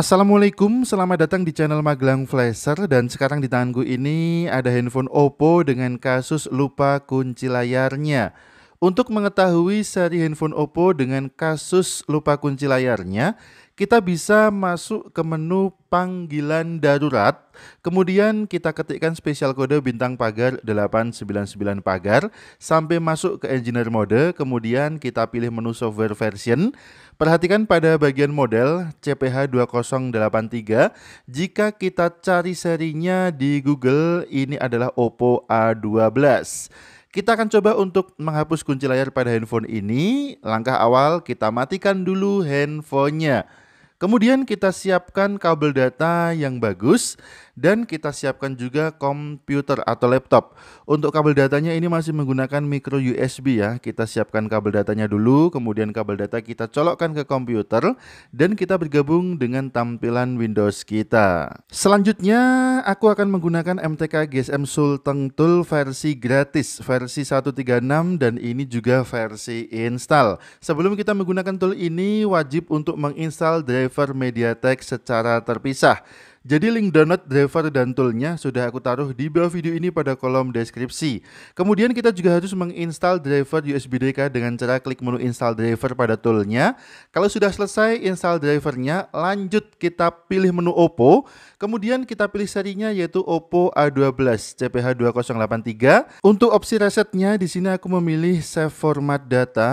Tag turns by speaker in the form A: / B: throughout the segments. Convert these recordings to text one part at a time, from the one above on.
A: Assalamualaikum, selamat datang di channel Magelang Flasher dan sekarang di tanganku ini ada handphone Oppo dengan kasus lupa kunci layarnya. Untuk mengetahui seri handphone Oppo dengan kasus lupa kunci layarnya, kita bisa masuk ke menu panggilan darurat, kemudian kita ketikkan spesial kode bintang pagar 899 pagar, sampai masuk ke engineer mode, kemudian kita pilih menu software version, perhatikan pada bagian model CPH 2083, jika kita cari serinya di Google, ini adalah Oppo A12. Kita akan coba untuk menghapus kunci layar pada handphone ini. Langkah awal kita matikan dulu handphonenya. Kemudian kita siapkan kabel data yang bagus dan kita siapkan juga komputer atau laptop. Untuk kabel datanya ini masih menggunakan micro USB ya. Kita siapkan kabel datanya dulu, kemudian kabel data kita colokkan ke komputer dan kita bergabung dengan tampilan Windows kita. Selanjutnya aku akan menggunakan MTK GSM Sultan Tool versi gratis, versi 136 dan ini juga versi install. Sebelum kita menggunakan tool ini wajib untuk menginstal driver MediaTek secara terpisah. Jadi link download driver dan toolnya sudah aku taruh di bawah video ini pada kolom deskripsi. Kemudian kita juga harus menginstal driver USB DK dengan cara klik menu install driver pada toolnya. Kalau sudah selesai install drivernya, lanjut kita pilih menu Oppo. Kemudian kita pilih serinya yaitu Oppo A12 CPH2083. Untuk opsi resetnya di sini aku memilih save format data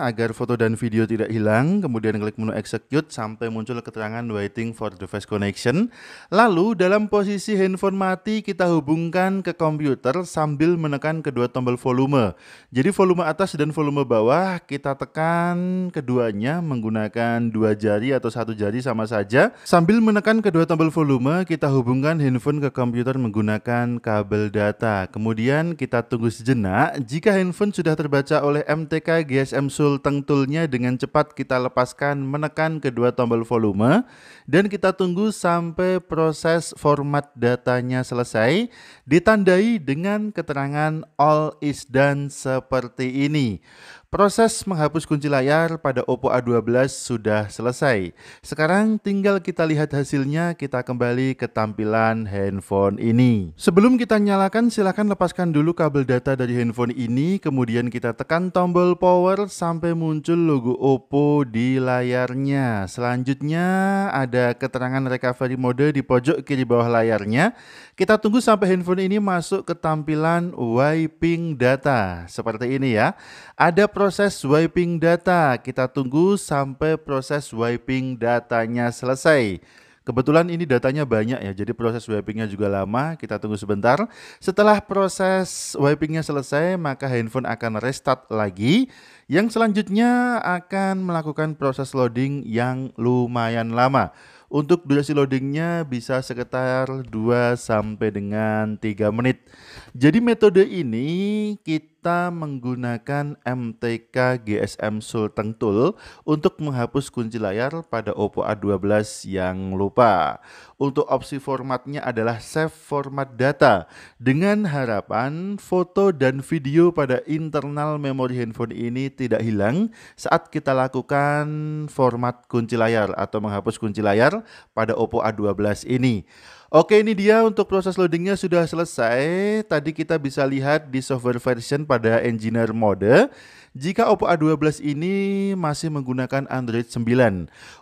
A: agar foto dan video tidak hilang. Kemudian klik menu execute sampai muncul keterangan waiting for device connection. Lalu dalam posisi handphone mati kita hubungkan ke komputer sambil menekan kedua tombol volume. Jadi volume atas dan volume bawah kita tekan keduanya menggunakan dua jari atau satu jari sama saja. Sambil menekan kedua tombol volume kita hubungkan handphone ke komputer menggunakan kabel data. Kemudian kita tunggu sejenak. Jika handphone sudah terbaca oleh MTK GSM Sulteng Toolnya dengan cepat kita lepaskan menekan kedua tombol volume dan kita tunggu sampai proses format datanya selesai, ditandai dengan keterangan all is done seperti ini. Proses menghapus kunci layar pada Oppo A12 sudah selesai. Sekarang tinggal kita lihat hasilnya, kita kembali ke tampilan handphone ini. Sebelum kita nyalakan, silakan lepaskan dulu kabel data dari handphone ini, kemudian kita tekan tombol power sampai muncul logo Oppo di layarnya. Selanjutnya ada keterangan recovery mode di pojok kiri bawah layarnya. Kita tunggu sampai handphone ini masuk ke tampilan wiping data. Seperti ini ya. Ada proses wiping data. Kita tunggu sampai proses wiping datanya selesai. Kebetulan ini datanya banyak ya, jadi proses wipingnya juga lama. Kita tunggu sebentar. Setelah proses wipingnya selesai, maka handphone akan restart lagi. Yang selanjutnya akan melakukan proses loading yang lumayan lama. Untuk durasi loadingnya bisa sekitar 2 sampai dengan 3 menit. Jadi metode ini kita kita menggunakan MTK GSM Sultan Tool untuk menghapus kunci layar pada Oppo A12 yang lupa. Untuk opsi formatnya adalah save format data dengan harapan foto dan video pada internal memori handphone ini tidak hilang saat kita lakukan format kunci layar atau menghapus kunci layar pada Oppo A12 ini. Oke ini dia untuk proses loadingnya sudah selesai. Tadi kita bisa lihat di software version pada pada engineer mode jika Oppo A12 ini masih menggunakan Android 9.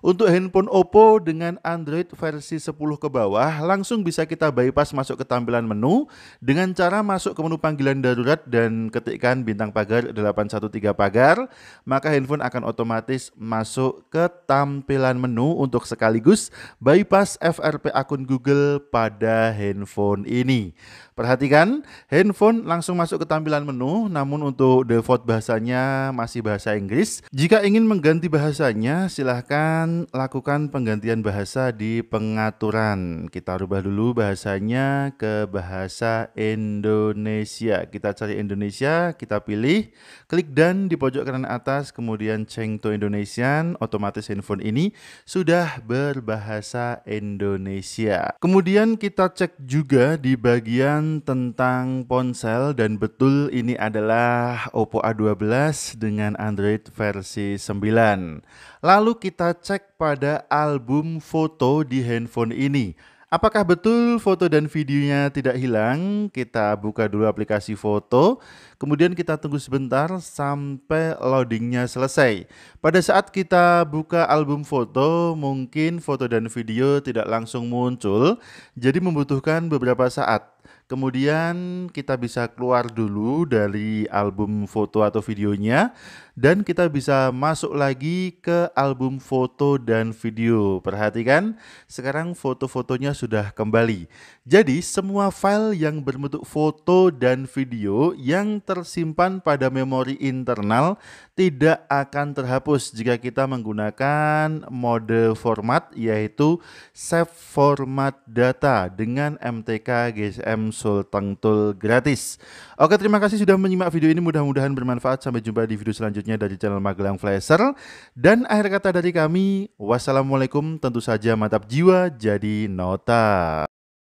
A: Untuk handphone Oppo dengan Android versi 10 ke bawah, langsung bisa kita bypass masuk ke tampilan menu dengan cara masuk ke menu panggilan darurat dan ketikkan bintang pagar 813 pagar, maka handphone akan otomatis masuk ke tampilan menu untuk sekaligus bypass FRP akun Google pada handphone ini. Perhatikan, handphone langsung masuk ke tampilan menu namun untuk default bahasanya masih bahasa Inggris. Jika ingin mengganti bahasanya, silahkan lakukan penggantian bahasa di pengaturan. Kita rubah dulu bahasanya ke bahasa Indonesia. Kita cari Indonesia, kita pilih, klik dan di pojok kanan atas, kemudian change to Indonesian, otomatis handphone ini sudah berbahasa Indonesia. Kemudian kita cek juga di bagian tentang ponsel dan betul ini adalah Oppo A12 dengan Android versi 9. Lalu kita cek pada album foto di handphone ini. Apakah betul foto dan videonya tidak hilang? Kita buka dulu aplikasi foto, kemudian kita tunggu sebentar sampai loadingnya selesai. Pada saat kita buka album foto, mungkin foto dan video tidak langsung muncul, jadi membutuhkan beberapa saat. Kemudian kita bisa keluar dulu dari album foto atau videonya dan kita bisa masuk lagi ke album foto dan video. Perhatikan, sekarang foto-fotonya sudah kembali. Jadi, semua file yang berbentuk foto dan video yang tersimpan pada memori internal tidak akan terhapus jika kita menggunakan mode format yaitu save format data dengan MTK GSM konsul tengtul gratis. Oke, terima kasih sudah menyimak video ini. Mudah-mudahan bermanfaat. Sampai jumpa di video selanjutnya dari channel Magelang Flasher. Dan akhir kata dari kami, wassalamualaikum. Tentu saja mantap jiwa jadi nota.